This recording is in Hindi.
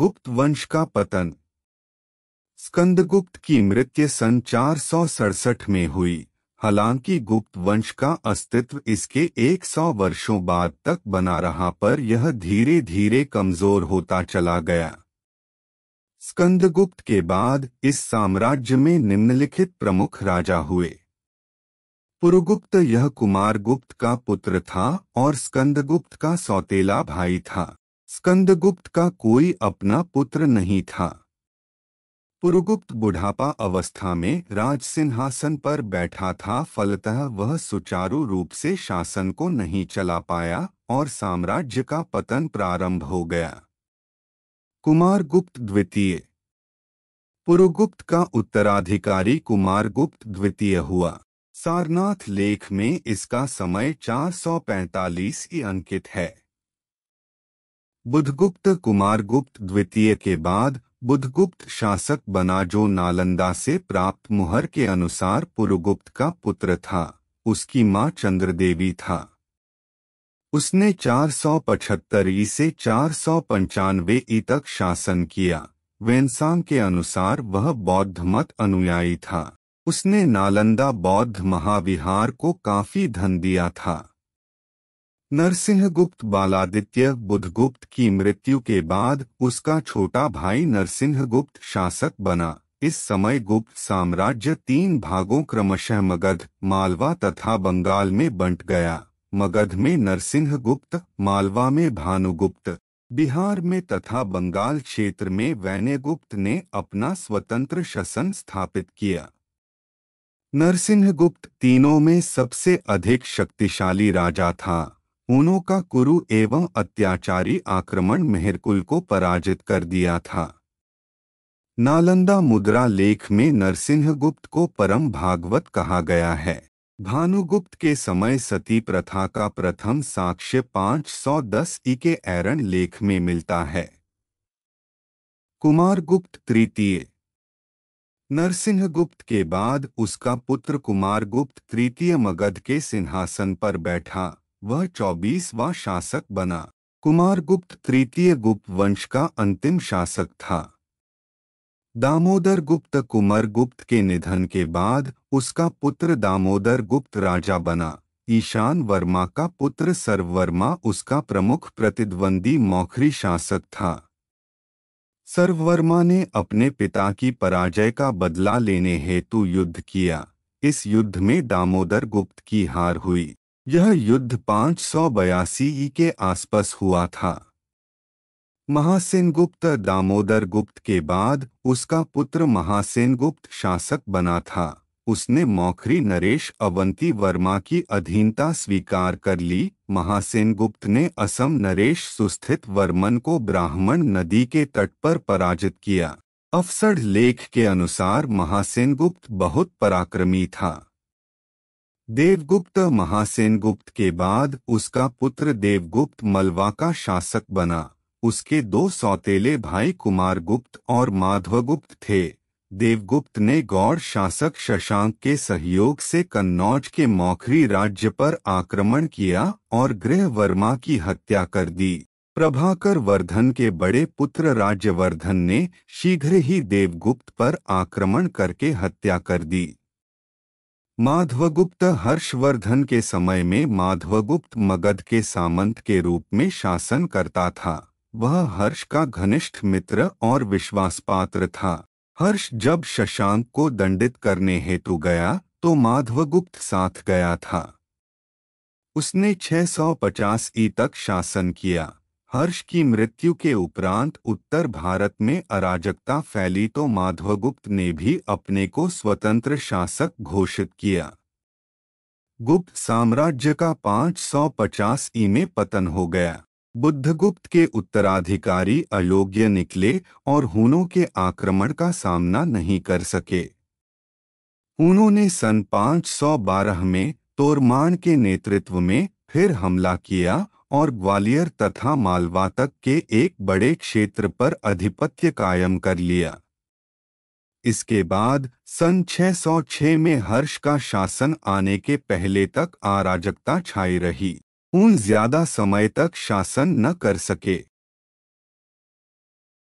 गुप्त वंश का पतन स्कंदगुप्त की मृत्यु सन चार में हुई हालांकि गुप्त वंश का अस्तित्व इसके 100 वर्षों बाद तक बना रहा पर यह धीरे धीरे कमजोर होता चला गया स्कंदगुप्त के बाद इस साम्राज्य में निम्नलिखित प्रमुख राजा हुए पुरुगुप्त यह कुमारगुप्त का पुत्र था और स्कंदगुप्त का सौतेला भाई था स्कंदगुप्त का कोई अपना पुत्र नहीं था पुरुगुप्त बुढ़ापा अवस्था में राज सिंहासन पर बैठा था फलतः वह सुचारू रूप से शासन को नहीं चला पाया और साम्राज्य का पतन प्रारंभ हो गया कुमारगुप्त द्वितीय पुरुगुप्त का उत्तराधिकारी कुमारगुप्त द्वितीय हुआ सारनाथ लेख में इसका समय 445 सौ अंकित है बुधगुप्त कुमारगुप्त द्वितीय के बाद बुधगुप्त शासक बना जो नालंदा से प्राप्त मुहर के अनुसार पुरुगुप्त का पुत्र था उसकी मां चंद्रदेवी था उसने 475 ई से चार सौ पंचानवे ई तक शासन किया वेनसांग के अनुसार वह बौद्ध मत अनुयायी था उसने नालंदा बौद्ध महाविहार को काफी धन दिया था नरसिंहगुप्त बालादित्य बुधगुप्त की मृत्यु के बाद उसका छोटा भाई नरसिंहगुप्त शासक बना इस समय गुप्त साम्राज्य तीन भागों क्रमशः मगध मालवा तथा बंगाल में बंट गया मगध में नरसिंह गुप्त मालवा में भानुगुप्त बिहार में तथा बंगाल क्षेत्र में वैन्यगुप्त ने अपना स्वतंत्र शासन स्थापित किया नरसिंहगुप्त तीनों में सबसे अधिक शक्तिशाली राजा था उनों का कुरु एवं अत्याचारी आक्रमण मेहरकुल को पराजित कर दिया था नालंदा मुद्रा लेख में नरसिंह गुप्त को परम भागवत कहा गया है भानुगुप्त के समय सती प्रथा का प्रथम साक्ष्य 510 ई के एरन लेख में मिलता है कुमारगुप्त तृतीय नरसिंहगुप्त के बाद उसका पुत्र कुमारगुप्त तृतीय मगध के सिंहासन पर बैठा वह चौबीसवां शासक बना कुमारगुप्त तृतीय गुप्त वंश का अंतिम शासक था दामोदर गुप्त कुमार गुप्त के निधन के बाद उसका पुत्र दामोदर गुप्त राजा बना ईशान वर्मा का पुत्र सर्ववर्मा उसका प्रमुख प्रतिद्वंदी मौखरी शासक था सर्ववर्मा ने अपने पिता की पराजय का बदला लेने हेतु युद्ध किया इस युद्ध में दामोदर गुप्त की हार हुई यह युद्ध पाँच सौ बयासी ई के आसपास हुआ था महासेनगुप्त दामोदर गुप्त के बाद उसका पुत्र महासेनगुप्त शासक बना था उसने मौखरी नरेश अवंती वर्मा की अधीनता स्वीकार कर ली महासेनगुप्त ने असम नरेश सुस्थित वर्मन को ब्राह्मण नदी के तट पर पराजित किया अफसर लेख के अनुसार महासेनगुप्त बहुत पराक्रमी था देवगुप्त महासेनगुप्त के बाद उसका पुत्र देवगुप्त मलवा का शासक बना उसके दो सौतेले भाई कुमारगुप्त और माधवगुप्त थे देवगुप्त ने गौड़ शासक शशांक के सहयोग से कन्नौज के मौखरी राज्य पर आक्रमण किया और गृह वर्मा की हत्या कर दी प्रभाकर वर्धन के बड़े पुत्र राज्यवर्धन ने शीघ्र ही देवगुप्त पर आक्रमण करके हत्या कर दी माधवगुप्त हर्षवर्धन के समय में माधवगुप्त मगध के सामंत के रूप में शासन करता था वह हर्ष का घनिष्ठ मित्र और विश्वासपात्र था हर्ष जब शशांक को दंडित करने हेतु गया तो माधवगुप्त साथ गया था उसने 650 ई तक शासन किया हर्ष की मृत्यु के उपरांत उत्तर भारत में अराजकता फैली तो माधवगुप्त ने भी अपने को स्वतंत्र शासक घोषित किया गुप्त साम्राज्य का 550 ई में पतन हो गया बुद्धगुप्त के उत्तराधिकारी अयोग्य निकले और हूनों के आक्रमण का सामना नहीं कर सके उन्होंने सन 512 में तोरमान के नेतृत्व में फिर हमला किया और ग्वालियर तथा मालवा तक के एक बड़े क्षेत्र पर आधिपत्य कायम कर लिया इसके बाद सन 606 में हर्ष का शासन आने के पहले तक अराजकता छाई रही उन ज्यादा समय तक शासन न कर सके